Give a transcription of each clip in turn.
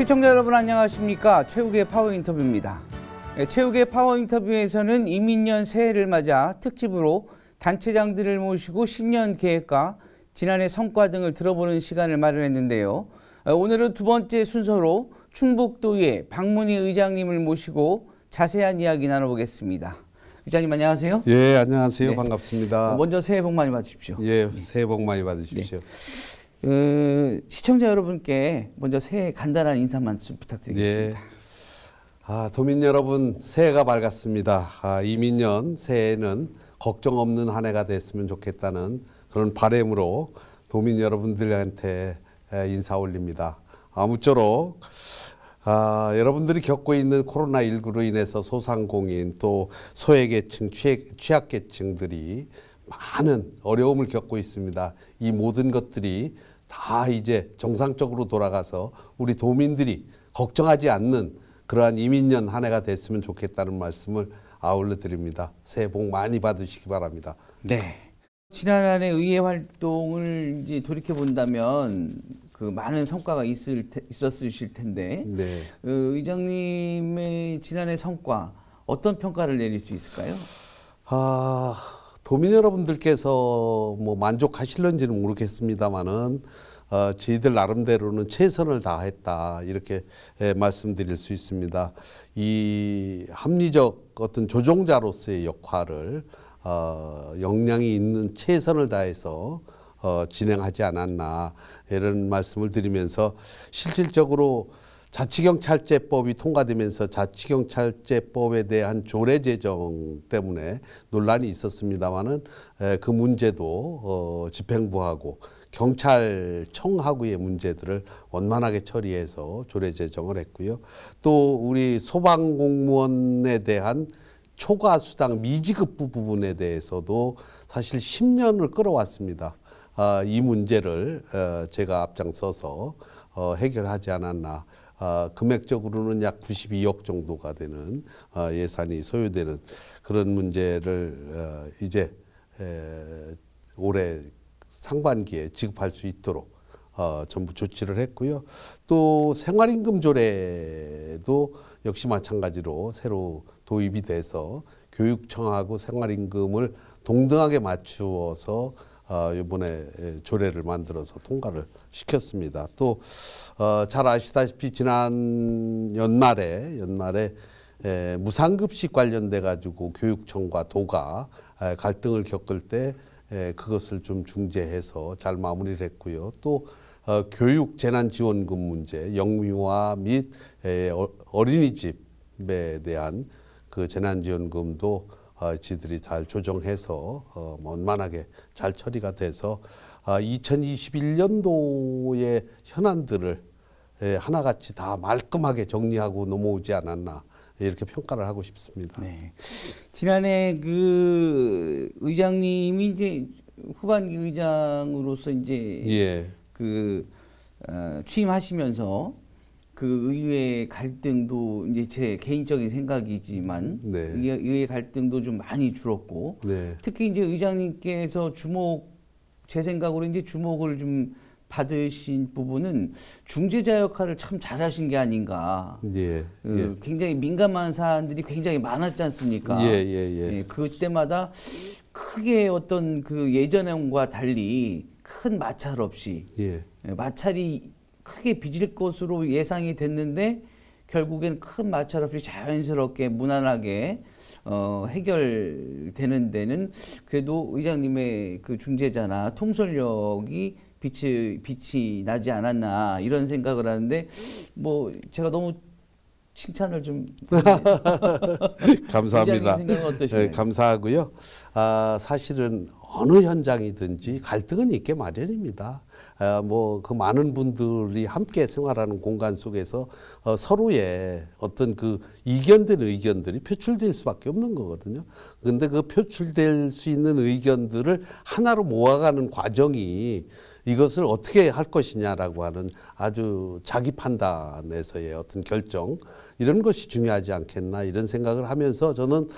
시청자 여러분 안녕하십니까 최욱의 파워 인터뷰입니다. 예, 최욱의 파워 인터뷰에서는 이민년 새해를 맞아 특집으로 단체장들을 모시고 신년 계획과 지난해 성과 등을 들어보는 시간을 마련했는데요. 어, 오늘은 두 번째 순서로 충북도의 박문희 의장님을 모시고 자세한 이야기 나눠보겠습니다. 의장님 안녕하세요. 예 안녕하세요 네. 반갑습니다. 어, 먼저 새해 복 많이 받으십시오. 예 네. 새해 복 많이 받으십시오. 네. 그 시청자 여러분께 먼저 새해 간단한 인사만 좀 부탁드리겠습니다. 예. 아, 도민 여러분 새해가 밝았습니다. 아, 이민년 새해는 걱정 없는 한 해가 됐으면 좋겠다는 그런 바램으로 도민 여러분들한테 인사 올립니다. 아무쪼록 아, 여러분들이 겪고 있는 코로나19로 인해서 소상공인 또 소외계층, 취약, 계층들이 많은 어려움을 겪고 있습니다. 이 모든 것들이 다 이제 정상적으로 돌아가서 우리 도민들이 걱정하지 않는 그러한 이민년 한 해가 됐으면 좋겠다는 말씀을 아울러 드립니다. 새해 복 많이 받으시기 바랍니다. 네. 지난 한해 의회 활동을 이제 돌이켜 본다면 그 많은 성과가 있을 테, 있었으실 텐데 네. 그 의장님의 지난해 성과 어떤 평가를 내릴 수 있을까요? 아 도민 여러분들께서 뭐 만족하실런지는 모르겠습니다만은 어, 저희들 나름대로는 최선을 다했다 이렇게 예, 말씀드릴 수 있습니다. 이 합리적 어떤 조종자로서의 역할을 어, 역량이 있는 최선을 다해서 어, 진행하지 않았나 이런 말씀을 드리면서 실질적으로 자치경찰제법이 통과되면서 자치경찰제법에 대한 조례 제정 때문에 논란이 있었습니다만은 그 문제도 어, 집행부하고 경찰청하고의 문제들을 원만하게 처리해서 조례 제정을 했고요. 또 우리 소방공무원에 대한 초과 수당 미지급부 부분에 대해서도 사실 10년을 끌어왔습니다. 아, 이 문제를 어, 제가 앞장서서 어, 해결하지 않았나. 어, 금액적으로는 약 92억 정도가 되는 어, 예산이 소요되는 그런 문제를 어, 이제 에, 올해 상반기에 지급할 수 있도록 어, 전부 조치를 했고요. 또 생활임금 조례도 역시 마찬가지로 새로 도입이 돼서 교육청하고 생활임금을 동등하게 맞추어서 어, 이번에 예, 조례를 만들어서 통과를 시켰습니다. 또잘 어, 아시다시피 지난 연말에 연말에 에, 예, 무상급식 관련돼 가지고 교육청과 도가 예, 갈등을 겪을 때 에, 그것을 좀 중재해서 잘 마무리를 했고요. 또 어, 교육 재난 지원금 문제, 영유아 및 에, 어, 어린이집에 대한 그 재난 지원금도 어, 지들이 잘 조정해서 어, 원만하게 잘 처리가 돼서 어, 아, 2021년도의 현안들을 예, 하나같이 다 말끔하게 정리하고 넘어오지 않았나 이렇게 평가를 하고 싶습니다. 네. 지난해 그 의장님이 이제 후반기 의장으로서 이제 예. 그 어, 취임하시면서 그 의회 갈등도 이제 제 개인적인 생각이지만 네. 의회 갈등도 좀 많이 줄었고 네. 특히 이제 의장님께서 주목 제 생각으로 이제 주목을 좀 받으신 부분은 중재자 역할을 참 잘하신 게 아닌가. 예, 그 예. 어, 굉장히 민감한 사안들이 굉장히 많았지 않습니까? 예, 예, 예. 예 그때마다 크게 어떤 그 예전과 달리 큰 마찰 없이 예. 예 마찰이 크게 빚을 것으로 예상이 됐는데 결국엔 큰 마찰 없이 자연스럽게 무난하게 어, 해결되는 데는 그래도 의장님의 그 중재자나 통솔력이 빛이 빛이 나지 않았나 이런 생각을 하는데 뭐 제가 너무 칭찬을 좀 감사합니다. 네, 감사하고요. 아, 사실은 어느 현장이든지 갈등은 있게 마련입니다. 어, 뭐그 많은 분들이 함께 생활하는 공간 속에서 어, 서로의 어떤 그 이견된 의견들이 표출될 수밖에 없는 거거든요. 근데 그 표출될 수 있는 의견들을 하나로 모아가는 과정이 이것을 어떻게 할 것이냐라고 하는 아주 자기 판단에서의 어떤 결정 이런 것이 중요하지 않겠나 이런 생각을 하면서 저는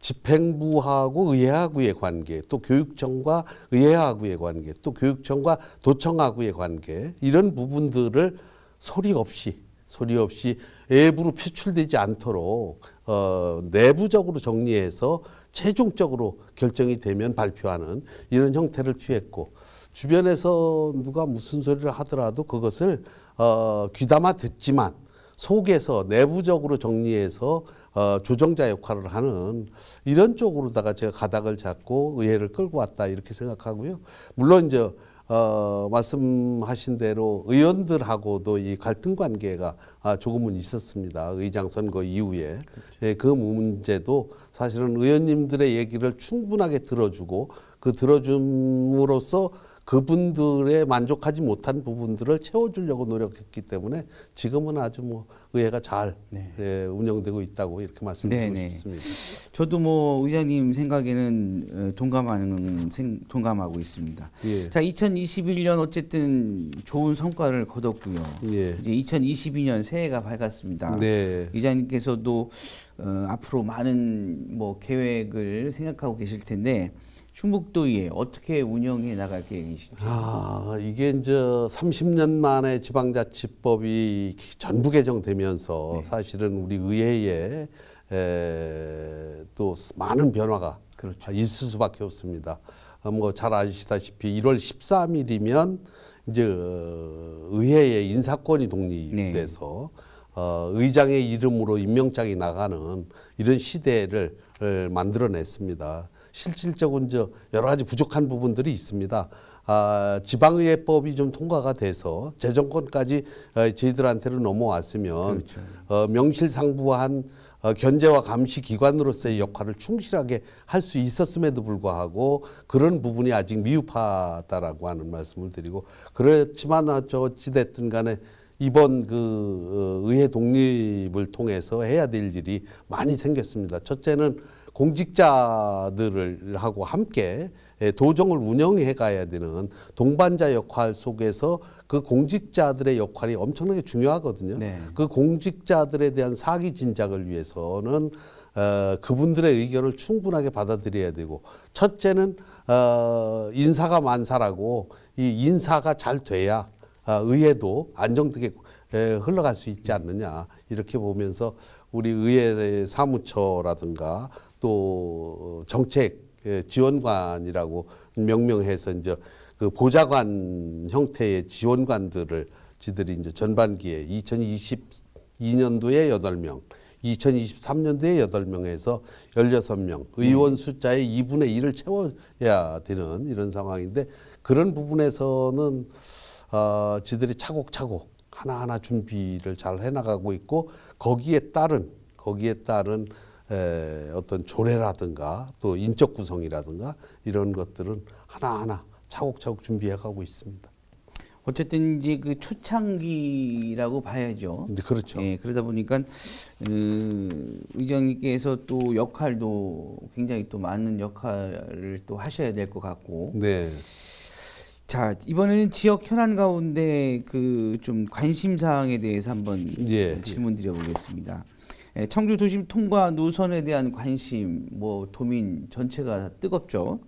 집행부하고 의회하고의 관계, 또 교육청과 의회하고의 관계, 또 교육청과 도청하고의 관계 이런 부분들을 소리 없이 소리 없이 외부로 표출되지 않도록 어, 내부적으로 정리해서 최종적으로 결정이 되면 발표하는 이런 형태를 취했고 주변에서 누가 무슨 소리를 하더라도 그것을 어, 귀담아 듣지만 속에서 내부적으로 정리해서 어, 조정자 역할을 하는 이런 쪽으로다가 제가 가닥을 잡고 의회를 끌고 왔다 이렇게 생각하고요. 물론 이제 어, 말씀하신 대로 의원들하고도 이 갈등 관계가 아, 조금은 있었습니다. 의장 선거 이후에. 그렇죠. 예, 그 문제도 사실은 의원님들의 얘기를 충분하게 들어주고 그 들어줌으로써 그분들의 만족하지 못한 부분들을 채워주려고 노력했기 때문에 지금은 아주 뭐 의회가 잘 네. 예, 운영되고 있다고 이렇게 말씀드리고 네네. 네. 싶습니다. 저도 뭐 의장님 생각에는 어, 동감하는 생, 동감하고 있습니다. 예. 자, 2021년 어쨌든 좋은 성과를 거뒀고요. 예. 이제 2022년 새해가 밝았습니다. 네. 의장님께서도 어, 앞으로 많은 뭐 계획을 생각하고 계실 텐데. 충북도에 어떻게 운영해 나갈 계획이신지. 아, 이게 이제 30년 만에 지방자치법이 전부 개정되면서 네. 사실은 우리 의회에 에, 또 많은 변화가 그렇죠. 아, 있을 수밖에 없습니다. 어, 뭐잘 아시다시피 1월 13일이면 이제 어, 의회의 인사권이 독립돼서 네. 어, 의장의 이름으로 임명장이 나가는 이런 시대를 만들어냈습니다. 실질적인 저 여러 가지 부족한 부분들이 있습니다. 아, 지방의회법이 좀 통과가 돼서 재정권까지 어, 저희들한테로 넘어왔으면 그렇죠. 어, 명실상부한 어, 견제와 감시 기관으로서의 역할을 충실하게 할 수 있었음에도 불구하고 그런 부분이 아직 미흡하다라고 하는 말씀을 드리고 그렇지만 어찌됐든 간에 이번 그 어, 의회 독립을 통해서 해야 될 일이 많이 생겼습니다. 첫째는 공직자들하고 함께 도정을 운영해 가야 되는 동반자 역할 속에서 그 공직자들의 역할이 엄청나게 중요하거든요. 네. 그 공직자들에 대한 사기 진작을 위해서는 어, 그분들의 의견을 충분하게 받아들여야 되고 첫째는 어, 인사가 만사라고 이 인사가 잘 돼야 어, 의회도 안정되게 에, 흘러갈 수 있지 않느냐 이렇게 보면서 우리 의회 사무처라든가 또 정책 예, 지원관이라고 명명해서 이제 그 보좌관 형태의 지원관들을 지들이 이제 전반기에 2022년도에 8명, 2023년도에 8명에서 16명, 의원 네. 숫자의 2분의 1을 채워야 되는 이런 상황인데 그런 부분에서는 어, 지들이 차곡차곡 하나하나 준비를 잘 해나가고 있고 거기에 따른 거기에 따른 에, 어떤 조례라든가 또 인적 구성이라든가 이런 것들은 하나하나 차곡차곡 준비해 가고 있습니다. 어쨌든 이제 그 초창기라고 봐야죠. 네, 그렇죠. 예, 그러다 보니까 그 의장님께서 또 역할도 굉장히 또 많은 역할을 또 하셔야 될 것 같고. 네. 자 이번에는 지역 현안 가운데 그 좀 관심 사항에 대해서 한번 예, 질문 드려보겠습니다. 예, 청주 도심 통과 노선에 대한 관심, 뭐 도민 전체가 뜨겁죠.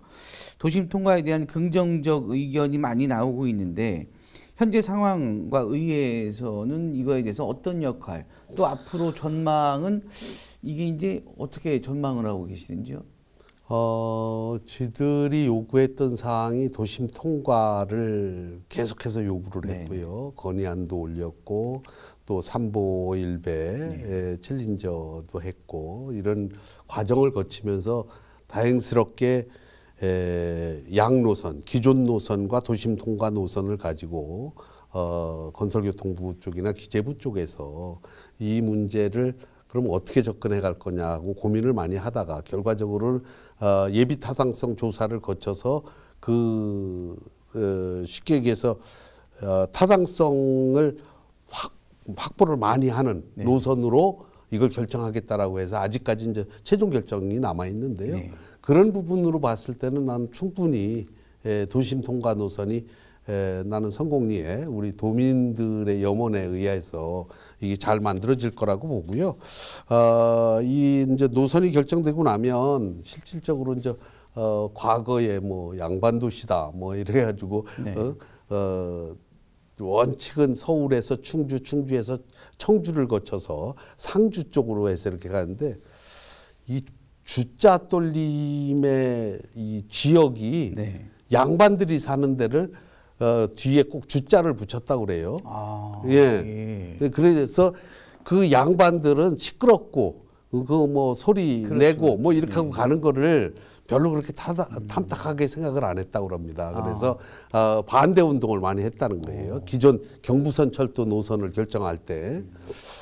도심 통과에 대한 긍정적 의견이 많이 나오고 있는데 현재 상황과 의회에서는 이거에 대해서 어떤 역할, 또 앞으로 전망은 이게 이제 어떻게 전망을 하고 계시는지요? 어, 지들이 요구했던 사항이 도심 통과를 계속해서 요구를 네. 했고요. 네. 건의안도 올렸고 또 삼보일배 네. 챌린저도 했고 이런 과정을 거치면서 다행스럽게 에, 양 노선, 기존 노선과 도심 통과 노선을 가지고 어, 건설교통부 쪽이나 기재부 쪽에서 이 문제를 그럼 어떻게 접근해 갈 거냐고 고민을 많이 하다가 결과적으로는 어, 예비 타당성 조사를 거쳐서 그 어, 쉽게 얘기해서 어, 타당성을 확 확보를 많이 하는 네. 노선으로 이걸 결정하겠다라고 해서 아직까지 이제 최종 결정이 남아 있는데요. 네. 그런 부분으로 봤을 때는 나는 충분히 에, 도심 통과 노선이 에, 나는 성공리에 우리 도민들의 염원에 의해서 이게 잘 만들어질 거라고 보고요. 어, 이 이제 노선이 결정되고 나면 실질적으로 이제 어, 과거에 뭐 양반도시다 뭐 이래가지고 네. 어, 어 원칙은 서울에서 충주, 충주에서 청주를 거쳐서 상주 쪽으로 해서 이렇게 가는데 이 주자 돌림의 이 지역이 네. 양반들이 사는 데를 어, 뒤에 꼭 주자를 붙였다고 그래요. 아, 예. 예. 그래서 그 양반들은 시끄럽고 그뭐 거 소리 그렇죠. 내고 뭐 이렇게 하고 예. 가는 거를 별로 그렇게 타다, 탐탁하게 생각을 안 했다고 그럽니다. 아. 그래서 아. 어, 반대 운동을 많이 했다는 거예요. 오. 어. 기존 경부선 철도 노선을 결정할 때.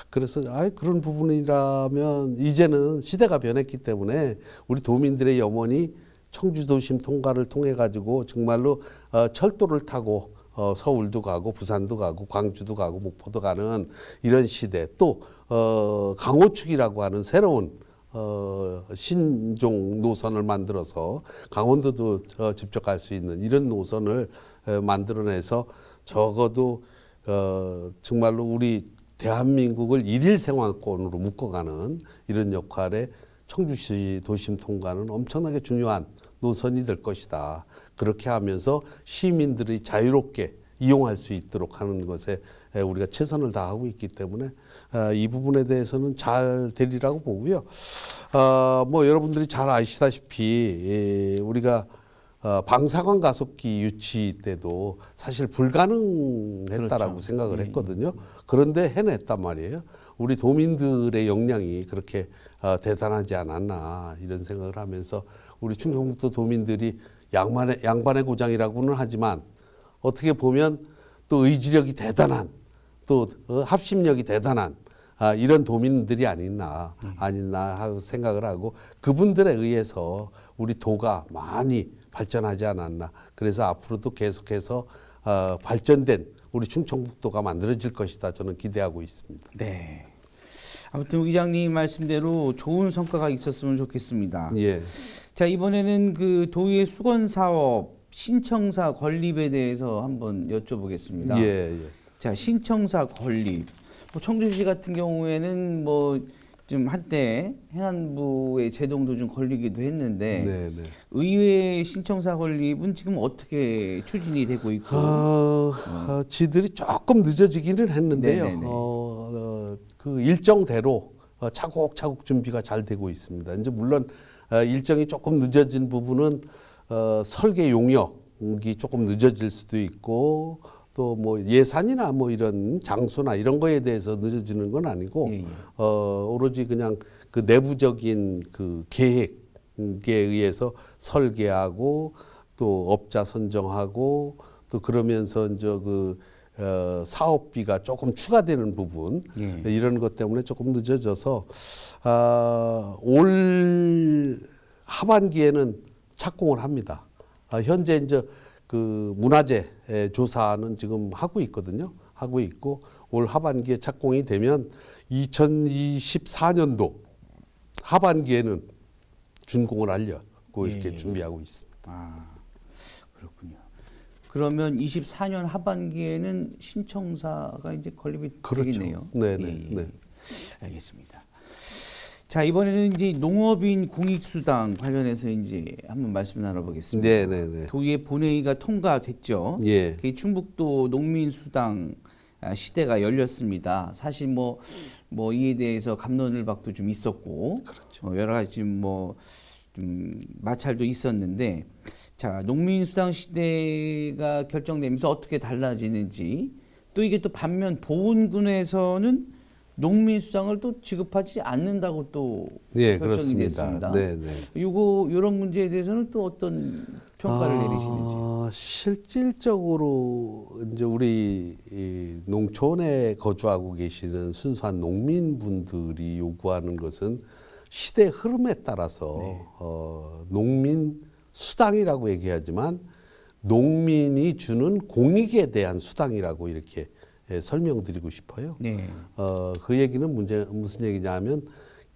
그래서 아 그런 부분이라면 이제는 시대가 변했기 때문에 우리 도민들의 염원이 청주 도심 통과를 통해 가지고 정말로 어, 철도를 타고 어, 서울도 가고 부산도 가고 광주도 가고 목포도 가는 이런 시대 또 어, 강호축이라고 하는 새로운 어, 신종 노선을 만들어서 강원도도 어, 직접 갈 수 있는 이런 노선을 에, 어, 만들어내서 적어도 어, 정말로 우리 대한민국을 일일 생활권으로 묶어가는 이런 역할에 청주시 도심 통과는 엄청나게 중요한 노선이 될 것이다. 그렇게 하면서 시민들이 자유롭게 이용할 수 있도록 하는 것에 우리가 최선을 다하고 있기 때문에 아, 이 부분에 대해서는 잘 되리라고 보고요. 아, 뭐 여러분들이 잘 아시다시피 우리가 아, 방사광 가속기 유치 때도 사실 불가능했다라고 그렇죠. 생각을 예. 했거든요. 그런데 해냈단 말이에요. 우리 도민들의 역량이 그렇게 대단하지 않았나 이런 생각을 하면서 우리 충청북도 도민들이 양반의, 양반의 고장이라고는 하지만 어떻게 보면 또 의지력이 대단한 또 어, 합심력이 대단한 아, 이런 도민들이 아닌나 아니나 하고 생각을 하고 그분들에 의해서 우리 도가 많이 발전하지 않았나 그래서 앞으로도 계속해서 어, 발전된 우리 충청북도가 만들어질 것이다 저는 기대하고 있습니다. 네. 아무튼 의장님 말씀대로 좋은 성과가 있었으면 좋겠습니다. 예. 자 이번에는 그 도의 수건 사업 신청사 건립에 대해서 한번 여쭤보겠습니다. 예, 예. 자, 신청사 건립. 뭐 청주시 같은 경우에는 뭐 좀 한때 행안부의 제동도 좀 걸리기도 했는데 네, 네. 의회 신청사 건립은 지금 어떻게 추진이 되고 있고 어, 어. 지들이 조금 늦어지기는 했는데요. 네, 네, 네. 어, 어, 그 일정대로 어, 차곡차곡 준비가 잘 되고 있습니다. 이제 물론 어, 일정이 조금 늦어진 부분은 어, 설계 용역이 조금 늦어질 수도 있고 또 뭐 예산이나 뭐 이런 장소나 이런 거에 대해서 늦어지는 건 아니고 예, 예. 어, 오로지 그냥 그 내부적인 그 계획에 의해서 설계하고 또 업자 선정하고 또 그러면서 이제 그 어, 사업비가 조금 추가되는 부분 예. 이런 것 때문에 조금 늦어져서 아, 올 하반기에는 착공을 합니다. 아, 현재 이제 그 문화재 조사는 지금 하고 있거든요. 하고 있고 올 하반기에 착공이 되면 2024년도 하반기에는 준공을 하려고 예, 이렇게 예. 준비하고 있습니다. 아, 그렇군요. 그러면 24년 하반기에는 신청사가 이제 건립이 그렇죠. 되겠네요. 네, 네, 예, 예 네. 예. 알겠습니다. 자 이번에는 이제 농업인 공익수당 관련해서 이제 한번 말씀 나눠보겠습니다. 네네네. 도의 네, 네. 본회의가 통과됐죠. 예. 그 충북도 농민수당 아, 시대가 열렸습니다. 사실 뭐뭐 뭐 이에 대해서 감론을 박도 좀 있었고 그렇죠. 어, 여러 가지 뭐좀 뭐, 마찰도 있었는데 자 농민수당 시대가 결정되면서 어떻게 달라지는지 또 이게 또 반면 보훈군에서는 농민수당을 또 지급하지 않는다고 또 예, 결정이 됐습니다. 이거 네, 네. 이런 문제에 대해서는 또 어떤 평가를 아, 내리시는지? 실질적으로 이제 우리 이 농촌에 거주하고 계시는 순수한 농민분들이 요구하는 것은 시대 흐름에 따라서 네. 어, 농민 수당이라고 얘기하지만 농민이 주는 공익에 대한 수당이라고 이렇게 예, 설명드리고 싶어요. 네. 어, 그 얘기는 문제, 무슨 얘기냐면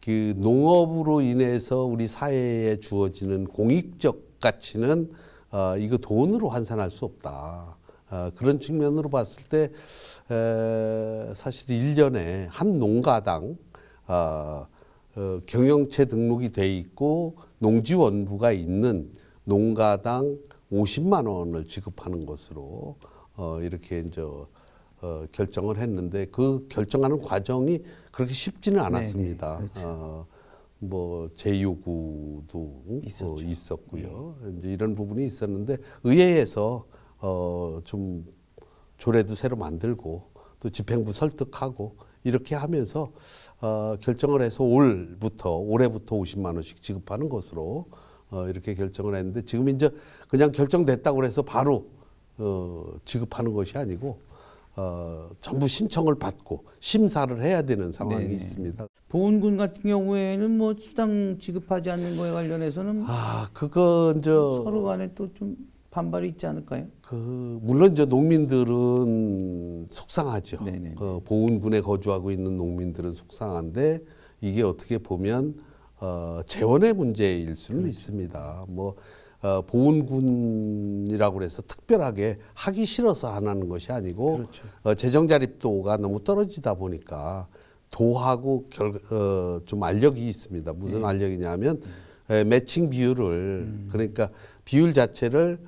그 농업으로 인해서 우리 사회에 주어지는 공익적 가치는 어, 이거 돈으로 환산할 수 없다. 어, 그런 측면으로 봤을 때 에, 사실 일년에한 농가당 어, 어, 경영체 등록이 돼 있고 농지원부가 있는 농가당 50만 원을 지급하는 것으로 어, 이렇게 이제 어, 결정을 했는데 그 결정하는 과정이 그렇게 쉽지는 네, 네. 않았습니다. 네뭐 그렇죠. 제요구도 어, 뭐 어 있었고요. 네. 이제 이런 부분이 있었는데 의회에서 어, 좀 조례도 새로 만들고 또 집행부 설득하고 이렇게 하면서 어, 결정을 해서 올부터 올해부터 50만 원씩 지급하는 것으로 어, 이렇게 결정을 했는데 지금 이제 그냥 결정됐다고 해서 바로 어, 지급하는 것이 아니고 어, 전부 신청을 받고 심사를 해야 되는 상황이 네 있습니다. 보훈군 같은 경우에는 뭐 수당 지급하지 않는 거에 관련해서는 아 그건 저 서로 간에 또 좀 반발이 있지 않을까요? 그 물론 이제 농민들은 속상하죠. 그 보훈군에 거주하고 있는 농민들은 속상한데 이게 어떻게 보면 어, 재원의 문제일 수는 그렇죠. 있습니다. 뭐 어, 보훈군이라고 그래서 특별하게 하기 싫어서 안 하는 것이 아니고 그렇죠. 어, 재정 자립도가 너무 떨어지다 보니까 도하고 결, 어, 좀 알력이 있습니다. 무슨 네. 음. 예. 알력이냐면 에, 매칭 비율을 음. 그러니까 비율 자체를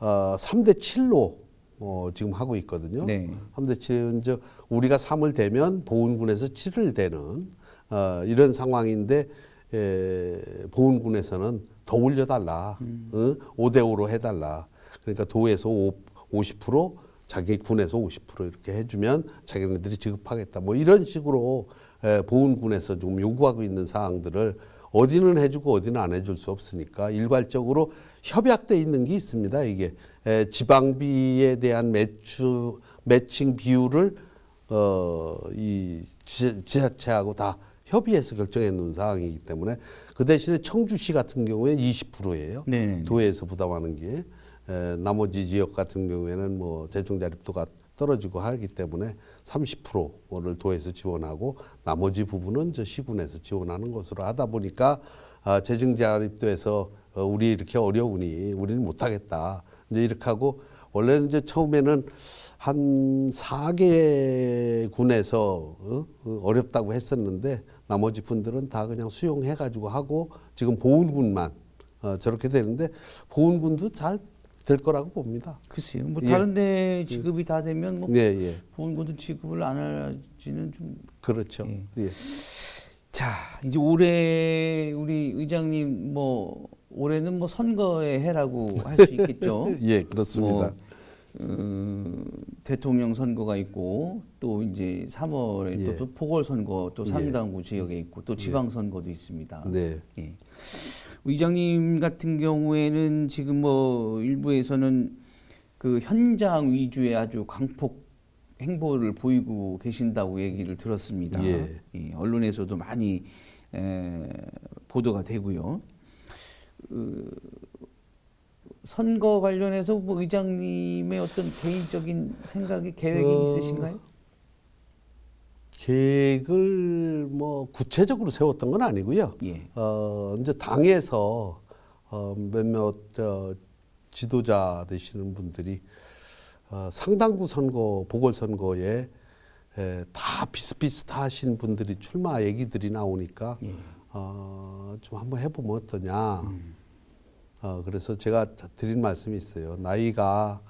어, 3대 7로 어, 지금 하고 있거든요. 네. 3대 7은 저 우리가 3을 대면 보훈군에서 7을 대는 어, 이런 상황인데 에, 예, 보훈군에서는 더 올려달라. 음. 응? 5대5로 해달라. 그러니까 도에서 5, 50% 자기 군에서 50% 이렇게 해주면 자기네들이 지급하겠다. 뭐 이런 식으로 에, 보훈군에서 좀 요구하고 있는 사항들을 어디는 해주고 어디는 안 해줄 수 없으니까 일괄적으로 협약돼 있는 게 있습니다. 이게 에, 지방비에 대한 매추 매칭 비율을 어, 이 지, 지자체하고 다 협의해서 결정해 놓은 사항이기 때문에 그 대신에 청주시 같은 경우에 20%예요. 네 도에서 부담하는 게 에, 나머지 지역 같은 경우에는 뭐 재정 자립도가 떨어지고 하기 때문에 30%를 도에서 지원하고 나머지 부분은 저 시군에서 지원하는 것으로 하다 보니까 아, 재정 자립도에서 어, 우리 이렇게 어려우니 우리는 못하겠다. 이제 이렇게 하고 원래 이제 처음에는 한 사 개 군에서 어? 어 렵다고 했었는데 나머지 분들은 다 그냥 수용해 가지고 하고 지금 보훈군만 어, 저렇게 되는데 보훈군도 잘 될 거라고 봅니다. 글쎄요. 뭐 예. 다른 데 지급이 다 되면 뭐 예, 예, 보훈군도 지급을 안 할지는 좀 그렇죠. 예. 예. 자, 이제 올해 우리 의장님 뭐 올해는 뭐 선거의 해라고 할 수 있겠죠. 예, 그렇습니다. 뭐, 음, 대통령 선거가 있고 또 이제 3월에 예. 또, 보궐 선거 또 예. 상당구 예. 지역에 있고 또 예. 지방 선거도 있습니다. 네. 예. 의장님 같은 경우에는 지금 뭐 일부에서는 그 현장 위주의 아주 강폭 행보를 보이고 계신다고 얘기를 들었습니다. 예. 예, 언론에서도 많이 에, 보도가 되고요. 그, 선거 관련해서 뭐 의장님의 어떤 개인적인 생각이 계획이 어, 있으신가요? 계획을 뭐 구체적으로 세웠던 건 아니고요. 예. 어, 이제 당에서 어, 몇몇 어, 지도자 되시는 분들이 어, 상당구 선거 보궐선거에 에, 다 비슷비슷하신 분들이 출마 얘기들이 나오니까 예. 어, 좀 한번 해보면 어떠냐. 음. 어, 그래서 제가 드린 말씀이 있어요. 나이가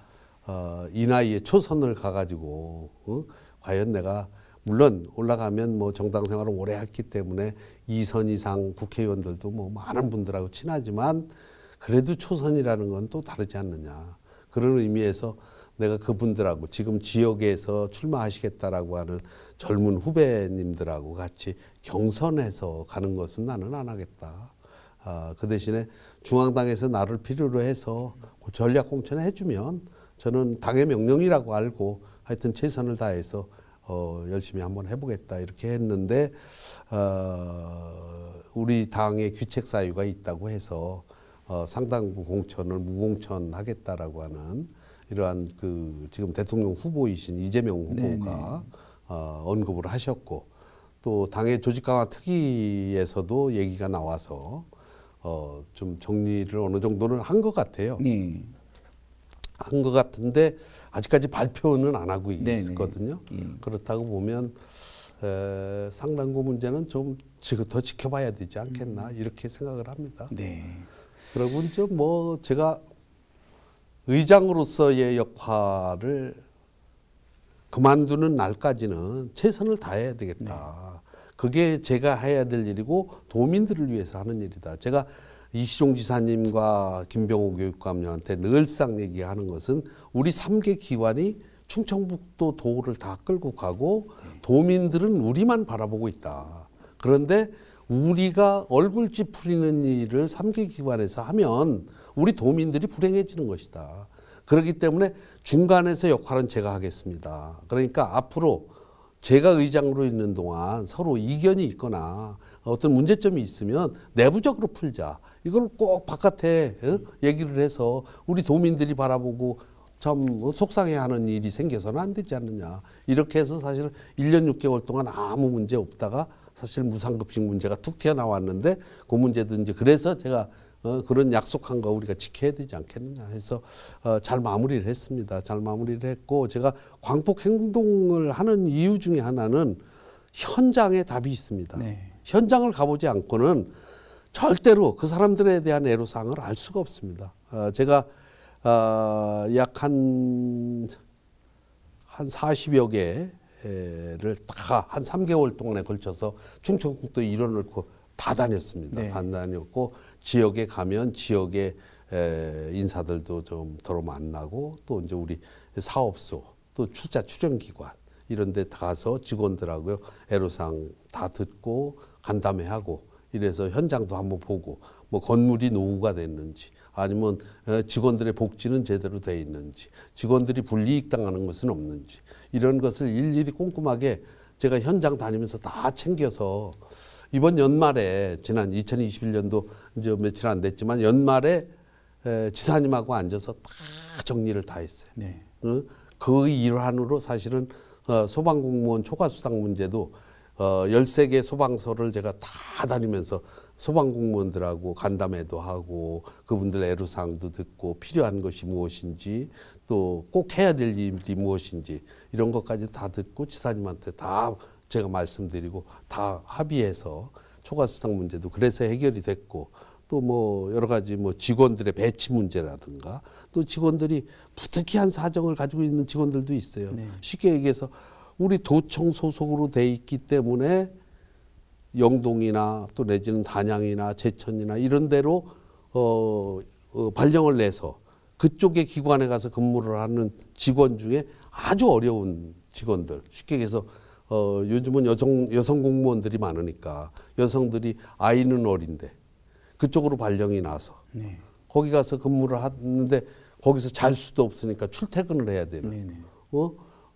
어, 이 나이에 초선을 가가지고 어? 과연 내가 물론 올라가면 뭐 정당 생활을 오래 했기 때문에 이선 이상 국회의원들도 뭐 많은 분들하고 친하지만 그래도 초선이라는 건 또 다르지 않느냐 그런 의미에서 내가 그분들하고 지금 지역에서 출마하시겠다라고 하는 젊은 후배님들하고 같이 경선해서 가는 것은 나는 안 하겠다. 아, 그 대신에 중앙당에서 나를 필요로 해서 그 전략 공천을 해주면 저는 당의 명령이라고 알고 하여튼 최선을 다해서 어, 열심히 한번 해보겠다 이렇게 했는데 어, 우리 당의 규책 사유가 있다고 해서 어, 상당부 공천을 무공천 하겠다라고 하는 이러한 그 지금 대통령 후보이신 이재명 후보가 네, 네. 어, 언급을 하셨고 또 당의 조직 강화 특위에서도 얘기가 나와서 어, 좀 정리를 어느 정도는 한 것 같아요. 네. 한것 같은데 아직까지 발표는 안 하고 네네. 네. 있거든요. 네. 그렇다고 보면 에, 상당부 문제는 좀 더 지켜봐야 되지 않겠나 음. 이렇게 생각을 합니다. 네. 그러고 이제 뭐 제가 의장으로서의 역할을 그만두는 날까지는 최선을 다해야 되겠다. 네. 그게 제가 해야 될 일이고 도민들을 위해서 하는 일이다. 제가 이시종 지사님과 김병호 교육감님한테 늘상 얘기하는 것은 우리 3개 기관이 충청북도 도를 다 끌고 가고 네. 도민들은 우리만 바라보고 있다. 그런데 우리가 얼굴 찌푸리는 일을 3개 기관에서 하면 우리 도민들이 불행해지는 것이다. 그렇기 때문에 중간에서 역할은 제가 하겠습니다. 그러니까 앞으로 제가 의장으로 있는 동안 서로 이견이 있거나 어떤 문제점이 있으면 내부적으로 풀자. 이걸 꼭 바깥에 어? 얘기를 해서 우리 도민들이 바라보고 참 속상해하는 일이 생겨서는 안 되지 않느냐. 이렇게 해서 사실 1년 6개월 동안 아무 문제 없다가 사실 무상급식 문제가 툭 튀어나왔는데 그 문제도 이제 그래서 제가 어, 그런 약속한 거 우리가 지켜야 되지 않겠느냐 해서 어, 잘 마무리를 했습니다. 잘 마무리를 했고 제가 광폭 행동을 하는 이유 중에 하나는 현장에 답이 있습니다. 네. 현장을 가보지 않고는 절대로 그 사람들에 대한 애로사항을 알 수가 없습니다. 어, 제가 어, 약한 한 40여 개를 다 한 3개월 동안에 걸쳐서 충청북도 일원을 다 다녔습니다. 네. 다 다녔고 지역에 가면 지역의 에, 인사들도 좀 더러 만나고 또 이제 우리 사업소 또 출자 출연기관 이런 데 가서 직원들하고 요 애로사항 다 듣고 간담회하고 이래서 현장도 한번 보고 뭐 건물이 노후가 됐는지 아니면 직원들의 복지는 제대로 돼 있는지 직원들이 불이익 당하는 것은 없는지 이런 것을 일일이 꼼꼼하게 제가 현장 다니면서 다 챙겨서 이번 연말에 지난 2021년도 이제 며칠 안 됐지만 연말에 에, 지사님하고 앉아서 다 정리를 다 했어요. 네. 어? 그 일환으로 사실은 어, 소방공무원 초과수당 문제도 어, 13개 소방서를 제가 다 다니면서 소방공무원들하고 간담회도 하고 그분들 애로사항도 듣고 필요한 것이 무엇인지 또 꼭 해야 될 일이 무엇인지 이런 것까지 다 듣고 지사님한테 다 제가 말씀드리고 다 합의해서 초과수당 문제도 그래서 해결이 됐고 또 뭐 여러 가지 뭐 직원들의 배치 문제라든가 또 직원들이 부득이한 사정을 가지고 있는 직원들도 있어요. 네. 쉽게 얘기해서 우리 도청 소속으로 돼 있기 때문에 영동이나 또 내지는 단양이나 제천이나 이런 데로 어, 어 발령을 내서 그쪽의 기관에 가서 근무를 하는 직원 중에 아주 어려운 직원들 쉽게 얘기해서 어, 요즘은 여성, 여성 공무원들이 많으니까 여성들이 아이는 어린데 그쪽으로 발령이 나서 네. 거기 가서 근무를 하는데 거기서 잘 수도 없으니까 출퇴근을 해야 되는 네, 네. 어?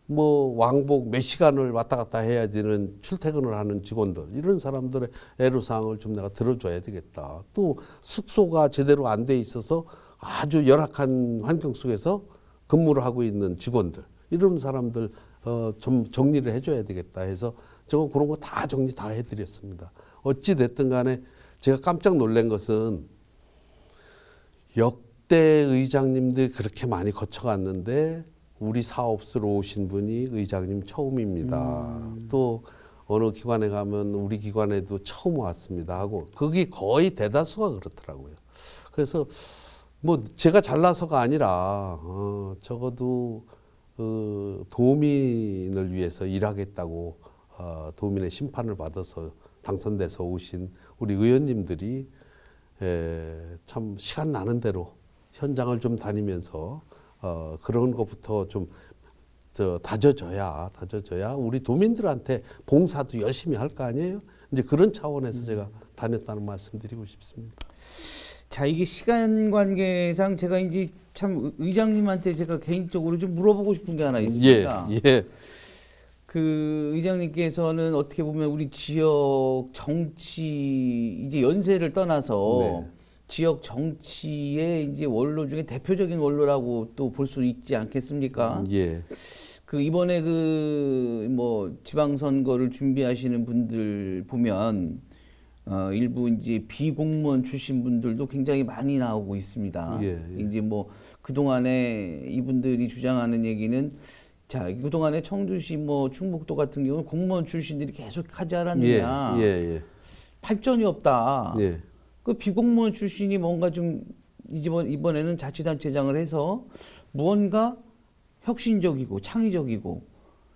뭐 왕복 몇 시간을 왔다 갔다 해야 되는 출퇴근을 하는 직원들 이런 사람들의 애로사항을 좀 내가 들어줘야 되겠다 또 숙소가 제대로 안 돼 있어서 아주 열악한 환경 속에서 근무를 하고 있는 직원들 이런 사람들 어, 좀 정리를 해줘야 되겠다 해서 저거 그런 거 다 정리 다 해드렸습니다. 어찌 됐든 간에 제가 깜짝 놀란 것은 역대 의장님들 그렇게 많이 거쳐갔는데 우리 사업소로 오신 분이 의장님 처음입니다. 음. 또 어느 기관에 가면 우리 기관에도 처음 왔습니다 하고 그게 거의 대다수가 그렇더라고요. 그래서 뭐 제가 잘나서가 아니라 어, 적어도 그 도민을 위해서 일하겠다고 어, 도민의 심판을 받아서 당선돼서 오신 우리 의원님들이 에, 참 시간 나는 대로 현장을 좀 다니면서 어, 그런 것부터 좀 다져져야 다져져야 우리 도민들한테 봉사도 열심히 할 거 아니에요. 이제 그런 차원에서 제가 다녔다는 말씀드리고 싶습니다. 자 이게 시간 관계상 제가 이제 참 의장님한테 제가 개인적으로 좀 물어보고 싶은 게 하나 예, 있습니다. 예, 예. 그 의장님께서는 어떻게 보면 우리 지역 정치 이제 연세를 떠나서 네. 지역 정치의 이제 원로 중에 대표적인 원로라고 또 볼 수 있지 않겠습니까? 예. 그 이번에 그 뭐 지방선거를 준비하시는 분들 보면 어, 일부 이제 비공무원 출신 분들도 굉장히 많이 나오고 있습니다. 예, 예. 이제 뭐 그동안에 이분들이 주장하는 얘기는 자, 그동안에 청주시 뭐 충북도 같은 경우는 공무원 출신들이 계속 하지 않았느냐. 예, 예, 예. 발전이 없다. 예. 그 비공무원 출신이 뭔가 좀 이번, 이번에는 자치단체장을 해서 무언가 혁신적이고 창의적이고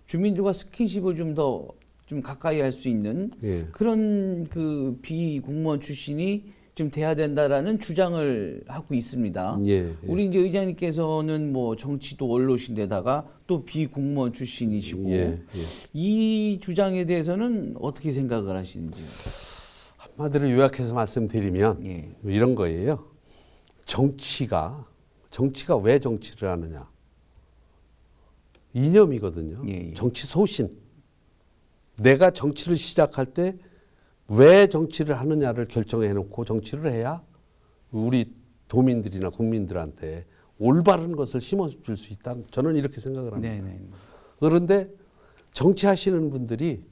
주민들과 스킨십을 좀더 좀 가까이 할 수 있는 예. 그런 그 비공무원 출신이 좀 돼야 된다라는 주장을 하고 있습니다. 예, 예. 우리 이제 의장님께서는 뭐 정치도 원로신데다가 또 비공무원 출신이시고 예, 예. 이 주장에 대해서는 어떻게 생각을 하시는지 한마디로 요약해서 말씀드리면 예. 이런 거예요. 정치가 정치가 왜 정치를 하느냐 이념이거든요. 정치 소신. 내가 정치를 시작할 때 왜 정치를 하느냐를 결정해 놓고 정치를 해야 우리 도민들이나 국민들한테 올바른 것을 심어줄 수 있다. 저는 이렇게 생각을 합니다. 네네. 네, 네. 그런데 정치하시는 분들이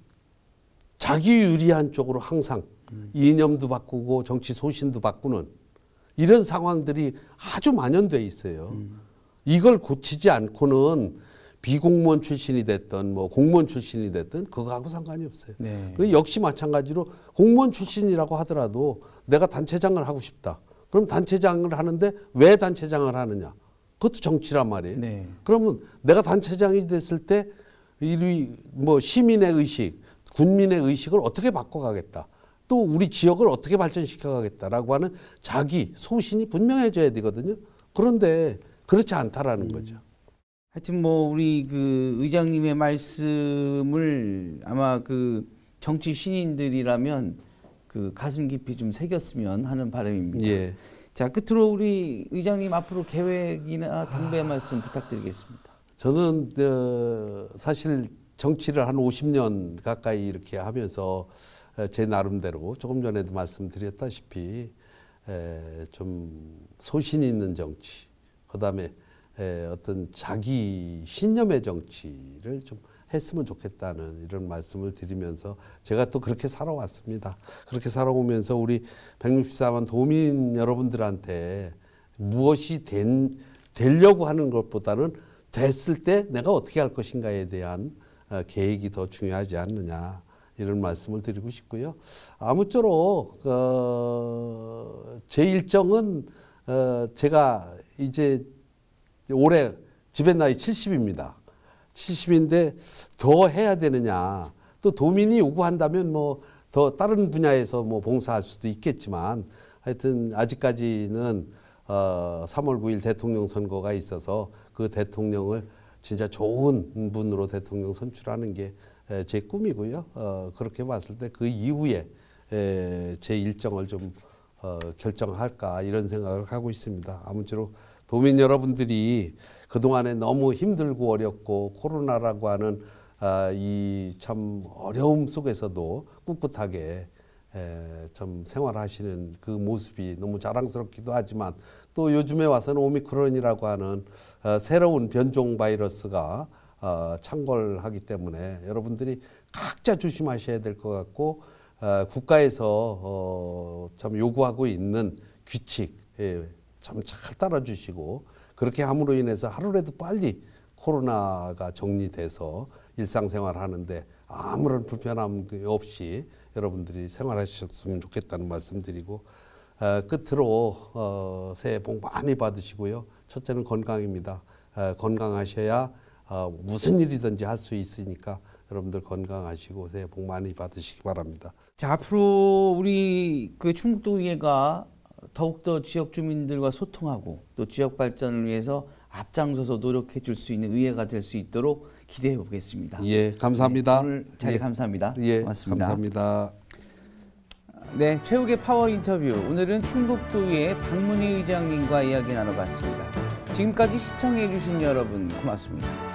자기 유리한 쪽으로 항상 음. 이념도 바꾸고 정치 소신도 바꾸는 이런 상황들이 아주 만연돼 있어요. 음. 이걸 고치지 않고는 비공무원 출신이 됐든 뭐 공무원 출신이 됐든 그거하고 상관이 없어요. 네. 역시 마찬가지로 공무원 출신이라고 하더라도 내가 단체장을 하고 싶다. 그럼 단체장을 하는데 왜 단체장을 하느냐? 그것도 정치란 말이에요. 네. 그러면 내가 단체장이 됐을 때 이 뭐 시민의 의식, 군민의 의식을 어떻게 바꿔가겠다. 또 우리 지역을 어떻게 발전시켜가겠다라고 하는 자기 소신이 분명해져야 되거든요. 그런데 그렇지 않다라는 음. 거죠. 하여튼 뭐 우리 그 의장님의 말씀을 아마 그 정치 신인들이라면 그 가슴 깊이 좀 새겼으면 하는 바람입니다. 예. 자 끝으로 우리 의장님 앞으로 계획이나 당부의 말씀 부탁드리겠습니다. 저는 어, 사실 정치를 한 50년 가까이 이렇게 하면서 어, 제 나름대로 조금 전에도 말씀드렸다시피 에, 좀소신 있는 정치, 그다음에 예, 어떤 자기 신념의 정치를 좀 했으면 좋겠다는 이런 말씀을 드리면서 제가 또 그렇게 살아왔습니다. 그렇게 살아오면서 우리 164만 도민 여러분들한테 무엇이 된, 되려고 하는 것보다는 됐을 때 내가 어떻게 할 것인가에 대한 어, 계획이 더 중요하지 않느냐 이런 말씀을 드리고 싶고요. 아무쪼록 어, 제 일정은 어, 제가 이제 네, 올해 집에 나이 70입니다. 70인데 더 해야 되느냐. 또 도민이 요구한다면 뭐 더 다른 분야에서 뭐 봉사할 수도 있겠지만 하여튼 아직까지는 어 3월 9일 대통령 선거가 있어서 그 대통령을 진짜 좋은 분으로 대통령 선출하는 게 제 꿈이고요. 어 그렇게 봤을 때 그 이후에 에제 일정을 좀 어 결정할까 이런 생각을 하고 있습니다. 아무쪼록 도민 여러분들이 그동안에 너무 힘들고 어렵고 코로나라고 하는 아, 이참 어려움 속에서도 꿋꿋하게 에, 참 생활하시는 그 모습이 너무 자랑스럽기도 하지만 또 요즘에 와서는 오미크론이라고 하는 어, 새로운 변종 바이러스가 어, 창궐하기 때문에 여러분들이 각자 조심하셔야 될 것 같고 어, 국가에서 어, 참 요구하고 있는 규칙 예, 참잘 따라주시고 그렇게 함으로 인해서 하루라도 빨리 코로나가 정리돼서 일상생활 하는데 아무런 불편함 없이 여러분들이 생활하셨으면 좋겠다는 말씀드리고 어, 끝으로 어, 새해 복 많이 받으시고요. 첫째는 건강입니다. 어, 건강하셔야 무슨 일이든지 할 수 있으니까 여러분들 건강하시고 새해 복 많이 받으시기 바랍니다. 자 앞으로 우리 그 충북도의회가 더욱더 지역 주민들과 소통하고 또 지역 발전을 위해서 앞장서서 노력해 줄 수 있는 의회가 될 수 있도록 기대해 보겠습니다. 예, 감사합니다. 네, 오늘 자 예, 감사합니다. 예, 고맙습니다. 감사합니다. 네, 최욱의 파워 인터뷰. 오늘은 충북도의회 박문희 의장님과 이야기 나눠봤습니다. 지금까지 시청해 주신 여러분 고맙습니다.